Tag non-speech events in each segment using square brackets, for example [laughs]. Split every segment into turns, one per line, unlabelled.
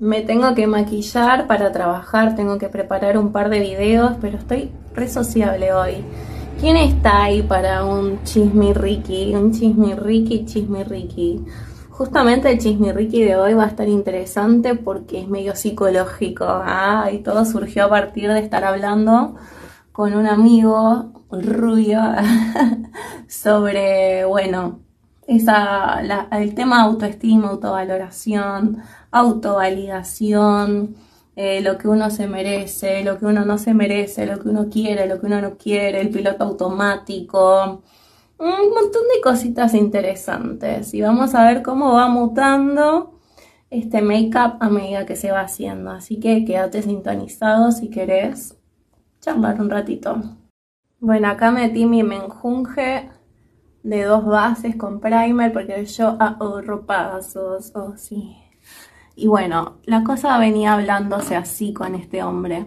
me tengo que maquillar para trabajar, tengo que preparar un par de videos, pero estoy re sociable hoy. ¿Quién está ahí para un ricky, Un chismirriqui, ricky? Justamente el chismirriqui de hoy va a estar interesante porque es medio psicológico. ¿ah? Y todo surgió a partir de estar hablando con un amigo rubio [laughs] sobre, bueno, el tema autoestima, autovaloración, autovalidación, eh, lo que uno se merece, lo que uno no se merece, lo que uno quiere, lo que uno no quiere, el piloto automático, un montón de cositas interesantes. Y vamos a ver cómo va mutando este make-up a medida que se va haciendo. Así que quédate sintonizado si querés charlar un ratito. Bueno, acá metí mi menjunje de dos bases con primer porque yo ahorro pasos. Oh, sí. Y bueno, la cosa venía hablándose así con este hombre.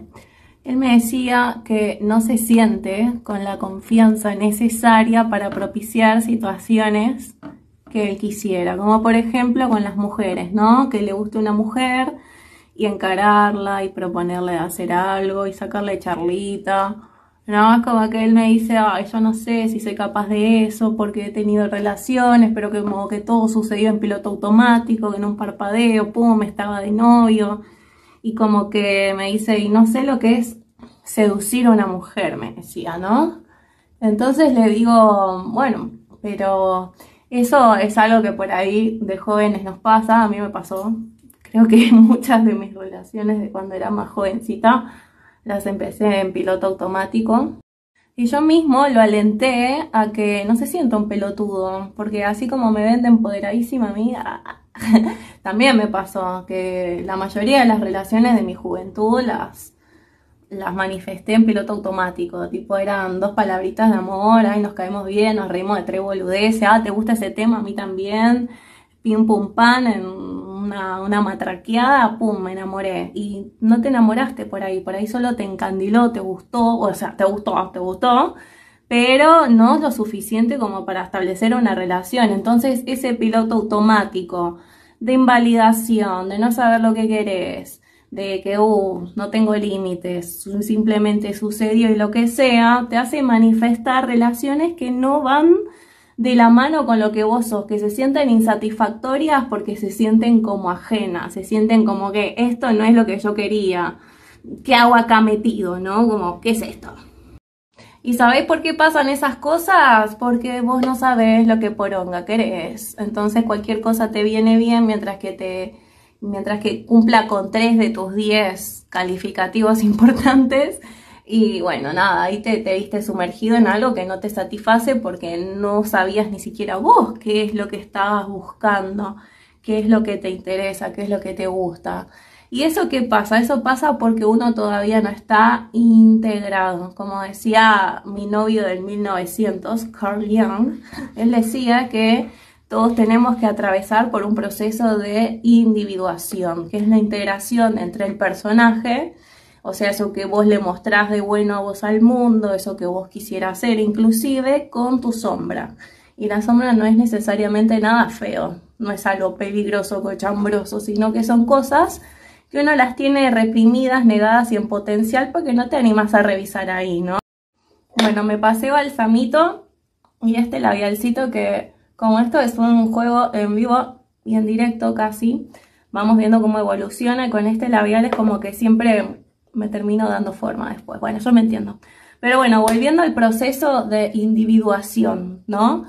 Él me decía que no se siente con la confianza necesaria para propiciar situaciones que él quisiera, como por ejemplo con las mujeres, ¿no? Que le guste una mujer y encararla y proponerle hacer algo y sacarle charlita más como que él me dice, yo no sé si soy capaz de eso, porque he tenido relaciones, pero que como que todo sucedió en piloto automático, en un parpadeo, pum, estaba de novio. Y como que me dice, y no sé lo que es seducir a una mujer, me decía, ¿no? Entonces le digo, bueno, pero eso es algo que por ahí de jóvenes nos pasa, a mí me pasó, creo que [laughs] muchas de mis relaciones de cuando era más jovencita, las empecé en piloto automático. Y yo mismo lo alenté a que no se sienta un pelotudo, porque así como me vende empoderadísima a mí, ah, [laughs] también me pasó que la mayoría de las relaciones de mi juventud las, las manifesté en piloto automático, tipo eran dos palabritas de amor, ahí nos caemos bien, nos reímos de tres boludeces, ah, te gusta ese tema, a mí también, pim pum pan, en una, matraqueada, pum, me enamoré. Y no te enamoraste por ahí, por ahí solo te encandiló, te gustó, o sea, te gustó, te gustó, pero no es lo suficiente como para establecer una relación. Entonces, ese piloto automático de invalidación, de no saber lo que querés, de que uh, no tengo límites, simplemente sucedió y lo que sea, te hace manifestar relaciones que no van de la mano con lo que vos sos, que se sienten insatisfactorias porque se sienten como ajenas, se sienten como que esto no es lo que yo quería, ¿qué hago acá metido? ¿No? Como, ¿qué es esto? ¿Y sabéis por qué pasan esas cosas? Porque vos no sabés lo que poronga querés. Entonces cualquier cosa te viene bien mientras que te mientras que cumpla con tres de tus 10 calificativos [laughs] importantes y bueno, nada, ahí te, viste sumergido en algo que no te satisface porque no sabías ni siquiera vos qué es lo que estabas buscando, qué es lo que te interesa, qué es lo que te gusta. ¿Y eso qué pasa? Eso pasa porque uno todavía no está integrado. Como decía mi novio del 1900, Carl Jung, él decía que todos tenemos que atravesar por un proceso de individuación, que es la integración entre el personaje o sea, eso que vos le mostrás de bueno a vos al mundo, eso que vos quisieras hacer, inclusive con tu sombra. Y la sombra no es necesariamente nada feo, no es algo peligroso, cochambroso, sino que son cosas que uno las tiene reprimidas, negadas y en potencial porque no te animas a revisar ahí, ¿no? Bueno, me pasé balsamito y este labialcito que como esto es un juego en vivo y en directo casi, vamos viendo cómo evoluciona y con este labial es como que siempre me termino dando forma después. Bueno, yo me entiendo. Pero bueno, volviendo al proceso de individuación, ¿no?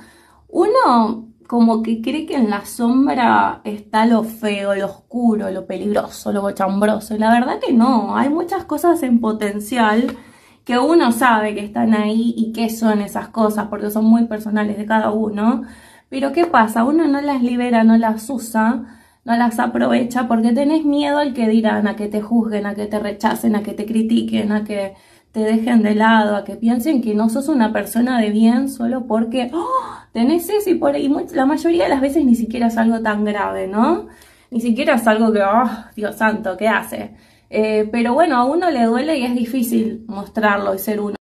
Uno como que cree que en la sombra está lo feo, lo oscuro, lo peligroso, lo bochambroso. Y la verdad que no, hay muchas cosas en potencial que uno sabe que están ahí y qué son esas cosas, porque son muy personales de cada uno. Pero ¿qué pasa? Uno no las libera, no las usa no las aprovecha porque tenés miedo al que dirán, a que te juzguen, a que te rechacen, a que te critiquen, a que te dejen de lado, a que piensen que no sos una persona de bien solo porque ¡oh! tenés eso y por ahí la mayoría de las veces ni siquiera es algo tan grave, ¿no? Ni siquiera es algo que, ¡oh! Dios santo, ¿qué hace? Eh, pero bueno, a uno le duele y es difícil mostrarlo y ser uno.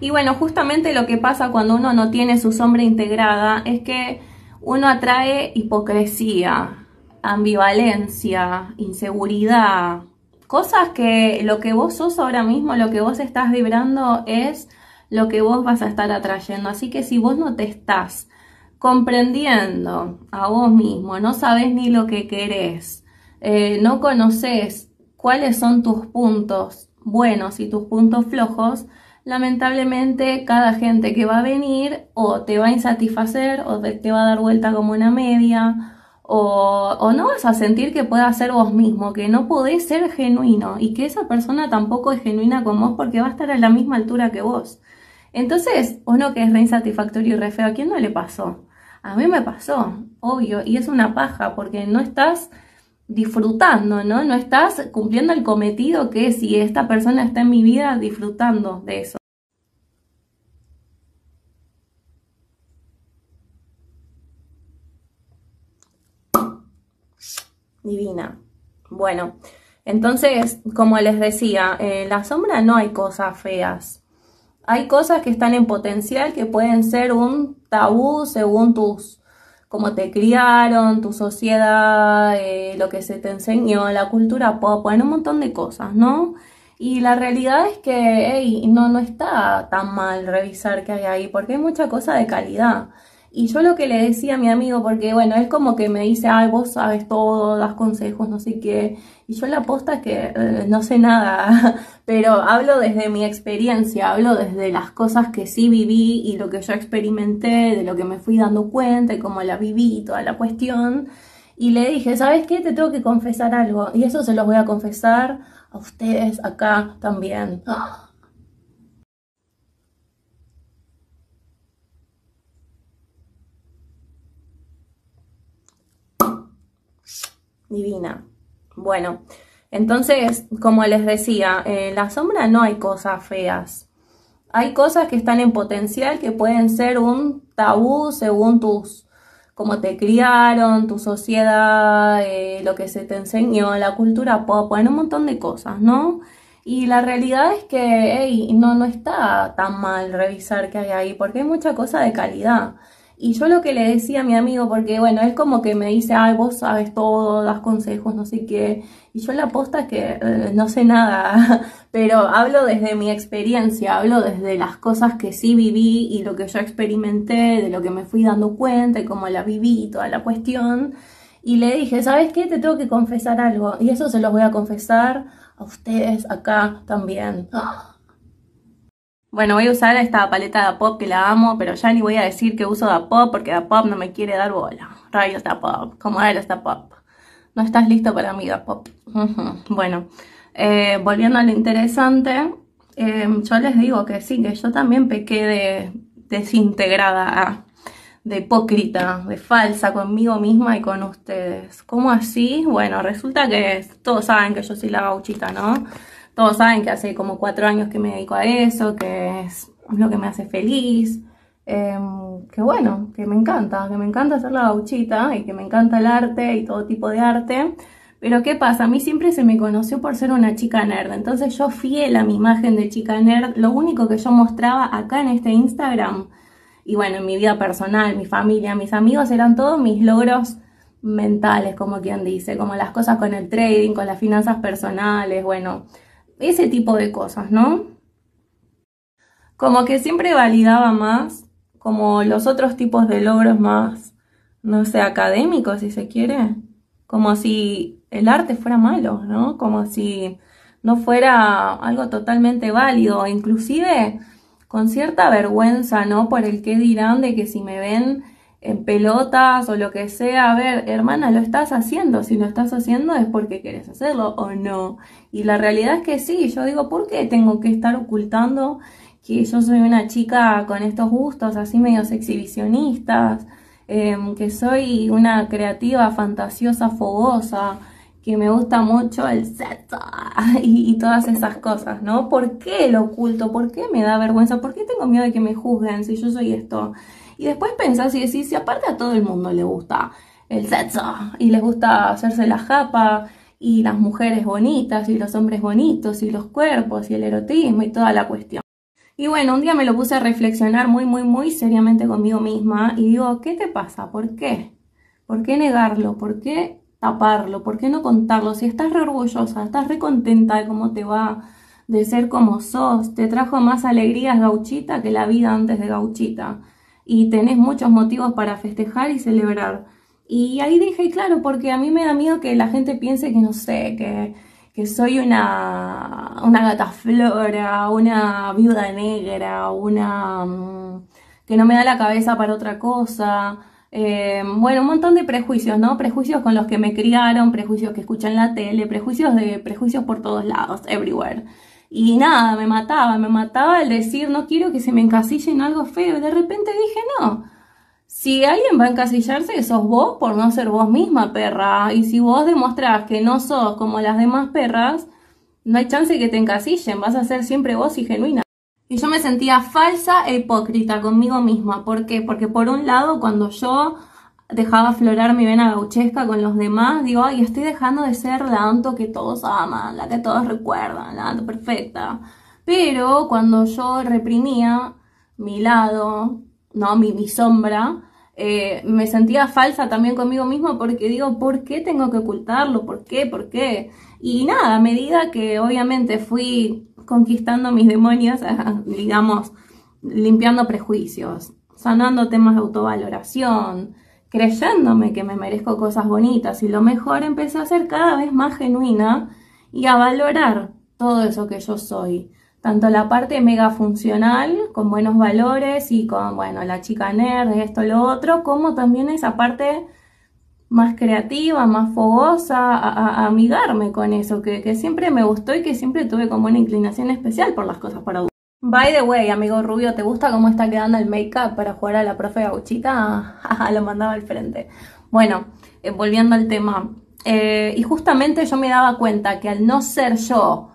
Y bueno, justamente lo que pasa cuando uno no tiene su sombra integrada es que uno atrae hipocresía, ambivalencia, inseguridad, cosas que lo que vos sos ahora mismo, lo que vos estás vibrando es lo que vos vas a estar atrayendo. Así que si vos no te estás comprendiendo a vos mismo, no sabes ni lo que querés, eh, no conoces cuáles son tus puntos buenos y tus puntos flojos, lamentablemente cada gente que va a venir o te va a insatisfacer o te va a dar vuelta como una media o, no vas a sentir que puedas ser vos mismo, que no podés ser genuino y que esa persona tampoco es genuina con vos porque va a estar a la misma altura que vos. Entonces, uno que es re insatisfactorio y re feo, ¿a quién no le pasó? A mí me pasó, obvio, y es una paja porque no estás disfrutando, ¿no? No estás cumpliendo el cometido que si esta persona está en mi vida disfrutando de eso. divina. Bueno, entonces, como les decía, en la sombra no hay cosas feas. Hay cosas que están en potencial que pueden ser un tabú según tus, cómo te criaron, tu sociedad, eh, lo que se te enseñó, la cultura pop, poner un montón de cosas, ¿no? Y la realidad es que, hey, no, no está tan mal revisar qué hay ahí, porque hay mucha cosa de calidad. Y yo lo que le decía a mi amigo, porque bueno, es como que me dice, ay, vos sabes todo, das consejos, no sé qué. Y yo la aposta que eh, no sé nada, [laughs] pero hablo desde mi experiencia, hablo desde las cosas que sí viví y lo que yo experimenté, de lo que me fui dando cuenta y cómo la viví y toda la cuestión. Y le dije, ¿sabes qué? Te tengo que confesar algo. Y eso se los voy a confesar a ustedes acá también. ¡Ah! divina. Bueno, entonces, como les decía, en la sombra no hay cosas feas. Hay cosas que están en potencial que pueden ser un tabú según tus cómo te criaron, tu sociedad, eh, lo que se te enseñó, la cultura pop, bueno, un montón de cosas, ¿no? Y la realidad es que, hey, no, no está tan mal revisar qué hay ahí, porque hay mucha cosa de calidad. Y yo lo que le decía a mi amigo, porque bueno, es como que me dice, ay, vos sabes todo, das consejos, no sé qué. Y yo la aposta es que eh, no sé nada, [laughs] pero hablo desde mi experiencia, hablo desde las cosas que sí viví y lo que yo experimenté, de lo que me fui dando cuenta y cómo la viví y toda la cuestión. Y le dije, ¿sabes qué? Te tengo que confesar algo. Y eso se los voy a confesar a ustedes acá también. ¡Ah! Bueno, voy a usar esta paleta de Pop que la amo, pero ya ni voy a decir que uso de Pop porque de Pop no me quiere dar bola. Rayos de Pop, como eres está Pop. No estás listo para mí, de Pop. Bueno, eh, volviendo a lo interesante, em, yo les digo que sí, que yo también pequé de desintegrada, de hipócrita, de falsa conmigo misma y con ustedes. ¿Cómo así? Bueno, resulta que todos saben que yo soy la gauchita, ¿no? todos saben que hace como cuatro años que me dedico a eso, que es lo que me hace feliz, em, que bueno, que me encanta, que me encanta hacer la gauchita y que me encanta el arte y todo tipo de arte. Pero ¿qué pasa? A mí siempre se me conoció por ser una chica nerd, entonces yo fiel a mi imagen de chica nerd, lo único que yo mostraba acá en este Instagram, y bueno, en mi vida personal, mi familia, mis amigos, eran todos mis logros mentales, como quien dice, como las cosas con el trading, con las finanzas personales, bueno, ese tipo de cosas, ¿no? Como que siempre validaba más como los otros tipos de logros más, no sé, académicos si se quiere, como si el arte fuera malo, ¿no? Como si no fuera algo totalmente válido, inclusive con cierta vergüenza, ¿no? Por el que dirán de que si me ven en pelotas o lo que sea, a ver, hermana, lo estás haciendo, si lo estás haciendo es porque quieres hacerlo o no. Y la realidad es que sí, yo digo, ¿por qué tengo que estar ocultando que yo soy una chica con estos gustos así medios exhibicionistas, em, que soy una creativa, fantasiosa, fogosa, que me gusta mucho el sexo [laughs] y, y todas esas cosas, ¿no? ¿Por qué lo oculto? ¿Por qué me da vergüenza? ¿Por qué tengo miedo de que me juzguen si yo soy esto? Y después pensás y decís, si aparte a todo el mundo le gusta el sexo y les gusta hacerse la japa y las mujeres bonitas y los hombres bonitos y los cuerpos y el erotismo y toda la cuestión. Y bueno, un día me lo puse a reflexionar muy, muy, muy seriamente conmigo misma y digo, ¿qué te pasa? ¿Por qué? ¿Por qué negarlo? ¿Por qué taparlo? ¿Por qué no contarlo? Si estás re orgullosa, estás re contenta de cómo te va, de ser como sos, te trajo más alegrías gauchita que la vida antes de gauchita y tenés muchos motivos para festejar y celebrar. Y ahí dije, claro, porque a mí me da miedo que la gente piense que no sé, que, soy una, una flora, una viuda negra, una mm, que no me da la cabeza para otra cosa. Eh, bueno, un montón de prejuicios, ¿no? Prejuicios con los que me criaron, prejuicios que escuchan la tele, prejuicios de prejuicios por todos lados, everywhere. Y nada, me mataba, me mataba el decir no quiero que se me encasille en algo feo. de repente dije, no, si alguien va a encasillarse, sos vos por no ser vos misma, perra. Y si vos demostrás que no sos como las demás perras, no hay chance que te encasillen, vas a ser siempre vos y genuina. Y yo me sentía falsa e hipócrita conmigo misma. ¿Por qué? Porque por un lado, cuando yo dejaba aflorar mi vena gauchesca con los demás, digo, ay, estoy dejando de ser la Anto que todos aman, la que todos recuerdan, la Anto perfecta. Pero cuando yo reprimía mi lado, no, mi, sombra, eh, me sentía falsa también conmigo mismo porque digo, ¿por qué tengo que ocultarlo? ¿Por qué? ¿Por qué? Y nada, a medida que obviamente fui conquistando mis demonios, [laughs] digamos, limpiando prejuicios, sanando temas de autovaloración, creyéndome que me merezco cosas bonitas y lo mejor, empecé a ser cada vez más genuina y a valorar todo eso que yo soy. Tanto la parte mega funcional, con buenos valores y con, bueno, la chica nerd, esto, lo otro, como también esa parte más creativa, más fogosa, a, amigarme con eso, que, que siempre me gustó y que siempre tuve como una inclinación especial por las cosas para By the way, amigo Rubio, ¿te gusta cómo está quedando el make-up para jugar a la profe gauchita? [laughs] Lo mandaba al frente. Bueno, eh, volviendo al tema. Eh, y justamente yo me daba cuenta que al no ser yo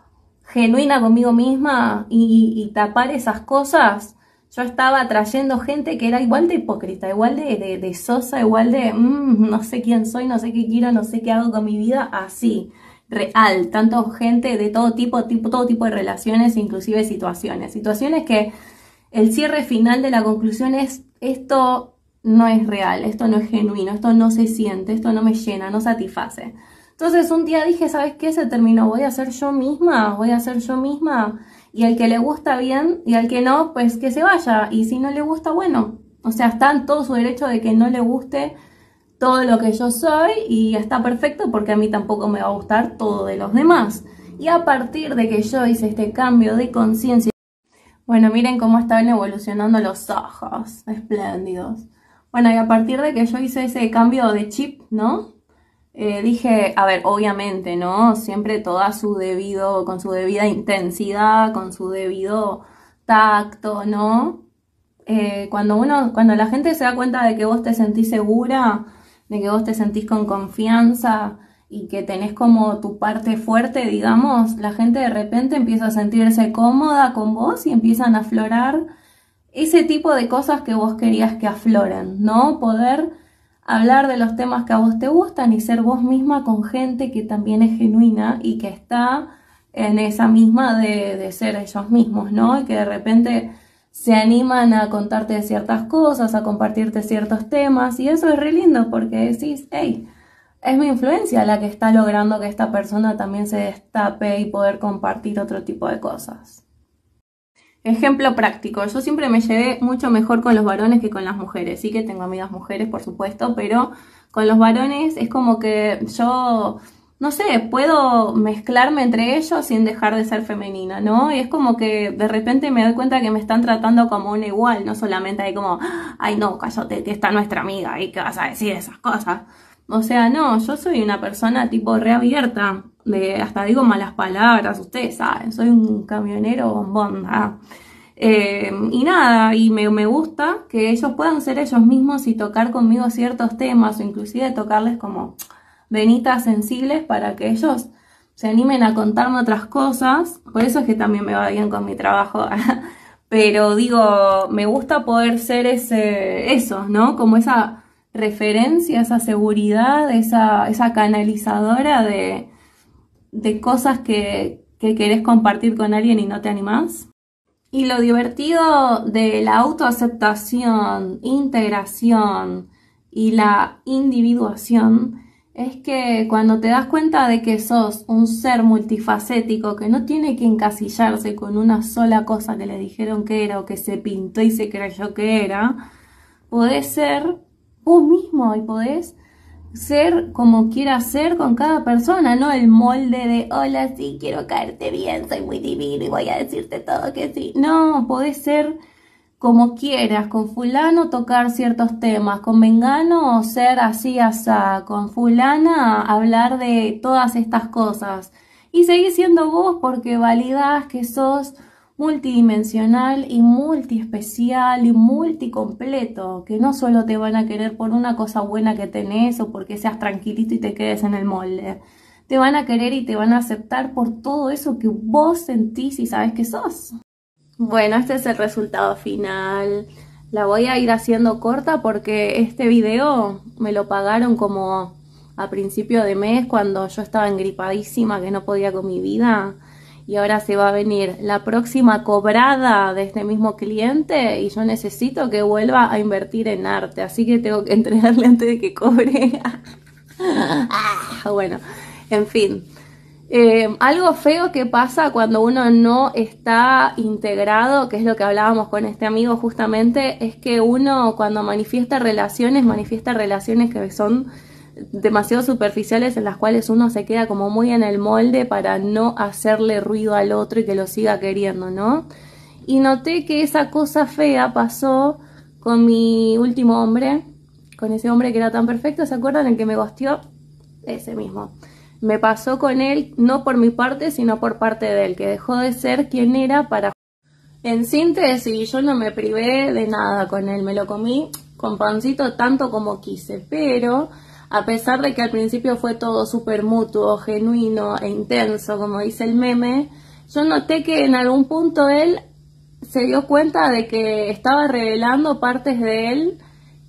genuina conmigo misma y, tapar esas cosas, yo estaba atrayendo gente que era igual de hipócrita, igual de, sosa, igual de mm, no sé quién soy, no sé qué quiero, no sé qué hago con mi vida, así real, tanto gente de todo tipo, tipo, todo tipo de relaciones, inclusive situaciones. Situaciones que el cierre final de la conclusión es esto no es real, esto no es genuino, esto no se siente, esto no me llena, no satisface. Entonces un día dije, ¿sabes qué? Se terminó, voy a ser yo misma, voy a ser yo misma. Y al que le gusta bien y al que no, pues que se vaya. Y si no le gusta, bueno. O sea, está en todo su derecho de que no le guste todo lo que yo soy y está perfecto porque a mí tampoco me va a gustar todo de los demás. Y a partir de que yo hice este cambio de conciencia, bueno, miren cómo estaban evolucionando los ojos, espléndidos. Bueno, y a partir de que yo hice ese cambio de chip, ¿no? Eh, dije, a ver, obviamente, ¿no? Siempre toda su debido, con su debida intensidad, con su debido tacto, ¿no? Eh, cuando uno, cuando la gente se da cuenta de que vos te sentís segura, que vos te sentís con confianza y que tenés como tu parte fuerte, digamos, la gente de repente empieza a sentirse cómoda con vos y empiezan a aflorar ese tipo de cosas que vos querías que afloren, ¿no? Poder hablar de los temas que a vos te gustan y ser vos misma con gente que también es genuina y que está en esa misma de, de ser ellos mismos, ¿no? Y que de repente se animan a contarte ciertas cosas, a compartirte ciertos temas y eso es re lindo porque decís, hey, es mi influencia la que está logrando que esta persona también se destape y poder compartir otro tipo de cosas. Ejemplo práctico, yo siempre me llevé mucho mejor con los varones que con las mujeres, sí que tengo amigas mujeres por supuesto, pero con los varones es como que yo no sé, puedo mezclarme entre ellos sin dejar de ser femenina, ¿no? Y es como que de repente me doy cuenta que me están tratando como una igual, no solamente ahí como, ah, ay no, cállate, que está nuestra amiga y que vas a decir esas cosas. O sea, no, yo soy una persona tipo reabierta, de, hasta digo malas palabras, ustedes saben, soy un camionero bombón. ¿ah? Em, y nada, y me, me gusta que ellos puedan ser ellos mismos y tocar conmigo ciertos temas o inclusive tocarles como venitas sensibles para que ellos se animen a contarme otras cosas. Por eso es que también me va bien con mi trabajo. [laughs] Pero digo, me gusta poder ser ese, eso, ¿no? Como esa referencia, esa seguridad, esa, esa canalizadora de, cosas que, que querés compartir con alguien y no te animás. Y lo divertido de la autoaceptación, integración y la individuación es que cuando te das cuenta de que sos un ser multifacético que no tiene que encasillarse con una sola cosa que le dijeron que era o que se pintó y se creyó que era, podés ser vos mismo y podés ser como quieras ser con cada persona, no el molde de hola, sí, quiero caerte bien, soy muy divino y voy a decirte todo que sí. No, podés ser como quieras, con fulano tocar ciertos temas, con vengano ser así asá, con fulana hablar de todas estas cosas. Y seguís siendo vos porque validas que sos multidimensional y multiespecial y multicompleto, que no solo te van a querer por una cosa buena que tenés o porque seas tranquilito y te quedes en el molde. Te van a querer y te van a aceptar por todo eso que vos sentís y sabes que sos. Bueno, este es el resultado final. La voy a ir haciendo corta porque este video me lo pagaron como a principio de mes cuando yo estaba engripadísima que no podía con mi vida y ahora se va a venir la próxima cobrada de este mismo cliente y yo necesito que vuelva a invertir en arte, así que tengo que entregarle antes de que cobre. [laughs] Ah, bueno, en fin. Eh, algo feo que pasa cuando uno no está integrado, que es lo que hablábamos con este amigo justamente, es que uno cuando manifiesta relaciones, manifiesta relaciones que son demasiado superficiales en las cuales uno se queda como muy en el molde para no hacerle ruido al otro y que lo siga queriendo, ¿no? Y noté que esa cosa fea pasó con mi último hombre, con ese hombre que era tan perfecto, ¿se acuerdan? El que me gosteó, ese mismo me pasó con él, no por mi parte, sino por parte de él, que dejó de ser quien era para... En síntesis, yo no me privé de nada con él, me lo comí con pancito tanto como quise, pero a pesar de que al principio fue todo súper mutuo, genuino e intenso, como dice el meme, yo noté que en algún punto él se dio cuenta de que estaba revelando partes de él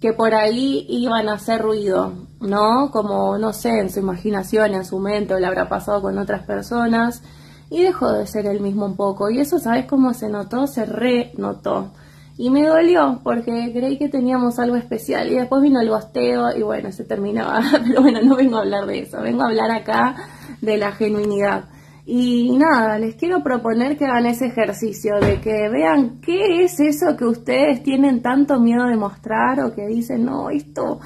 que por ahí iban a hacer ruido, ¿no? Como, no sé, en su imaginación, en su mente, o le habrá pasado con otras personas, y dejó de ser el mismo un poco. Y eso, ¿sabes cómo se notó? Se re notó. Y me dolió porque creí que teníamos algo especial y después vino el bosteo y bueno, se terminaba. [laughs] Pero bueno, no vengo a hablar de eso, vengo a hablar acá de la genuinidad. Y nada, les quiero proponer que hagan ese ejercicio de que vean qué es eso que ustedes tienen tanto miedo de mostrar o que dicen, no, esto,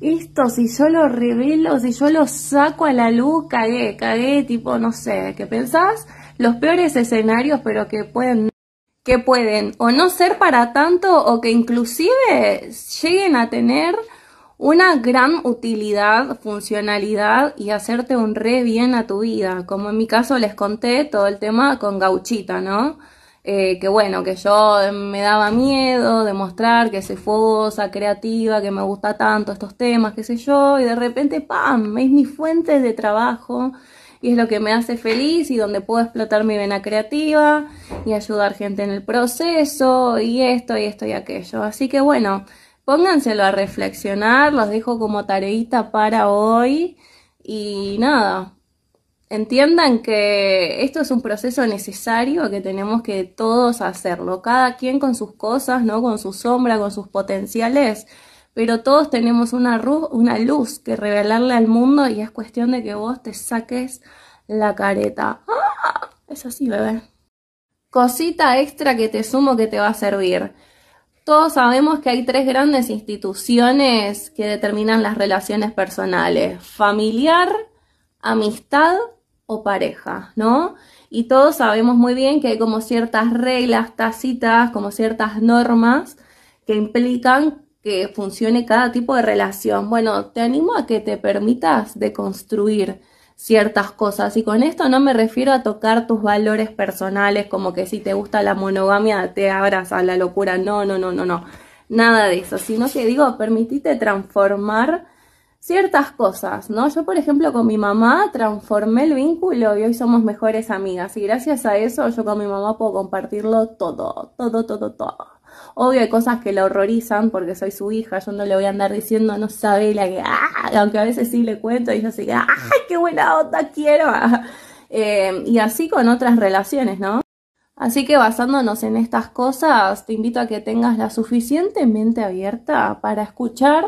esto, si yo lo revelo, si yo lo saco a la luz, cagué, cagué, tipo, no sé, ¿qué pensás los peores escenarios, pero que pueden que pueden o no ser para tanto o que inclusive lleguen a tener una gran utilidad, funcionalidad y hacerte un re bien a tu vida. Como en mi caso les conté todo el tema con gauchita, ¿no? Eh, que bueno, que yo me daba miedo demostrar que soy fosa, creativa, que me gusta tanto estos temas, qué sé yo, y de repente, ¡pam!, es mi fuente de trabajo y es lo que me hace feliz y donde puedo explotar mi vena creativa y ayudar gente en el proceso y esto y esto y aquello. Así que bueno, pónganselo a reflexionar, los dejo como tareita para hoy y nada, entiendan que esto es un proceso necesario, que tenemos que todos hacerlo, cada quien con sus cosas, ¿no? Con su sombra, con sus potenciales, pero todos tenemos una, una luz que revelarle al mundo y es cuestión de que vos te saques la careta. ¡Ah! Es así, bebé. Cosita extra que te sumo que te va a servir todos sabemos que hay tres grandes instituciones que determinan las relaciones personales, familiar, amistad o pareja, ¿no? Y todos sabemos muy bien que hay como ciertas reglas, tacitas, como ciertas normas que implican que funcione cada tipo de relación. Bueno, te animo a que te permitas construir ciertas cosas. Y con esto no me refiero a tocar tus valores personales, como que si te gusta la monogamia te abras a la locura. No, no, no, no, no. Nada de eso. Sino que digo, permitite transformar ciertas cosas, ¿no? Yo, por ejemplo, con mi mamá transformé el vínculo y hoy somos mejores amigas. Y gracias a eso yo con mi mamá puedo compartirlo todo, todo, todo, todo. Obvio hay cosas que la horrorizan porque soy su hija, yo no le voy a andar diciendo, no sabe la que, ah", aunque a veces sí le cuento y ella se ¡ay, qué buena onda quiero! [laughs] Eh, y así con otras relaciones, ¿no? Así que basándonos en estas cosas, te invito a que tengas la suficientemente abierta para escuchar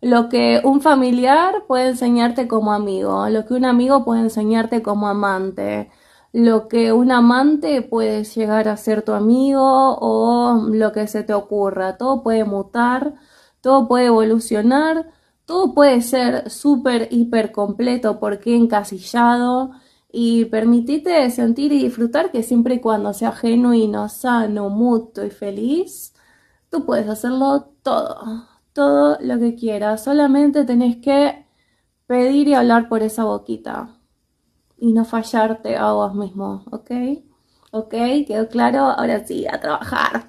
lo que un familiar puede enseñarte como amigo, lo que un amigo puede enseñarte como amante, lo que un amante puede llegar a ser tu amigo o lo que se te ocurra. Todo puede mutar, todo puede evolucionar, todo puede ser súper, hiper completo porque encasillado y permitite sentir y disfrutar que siempre y cuando sea genuino, sano, mutuo y feliz, tú puedes hacerlo todo, todo lo que quieras. Solamente tenés que pedir y hablar por esa boquita y no fallarte a vos mismo, ¿ok? ¿Ok? ¿Quedó claro? Ahora sí, a trabajar.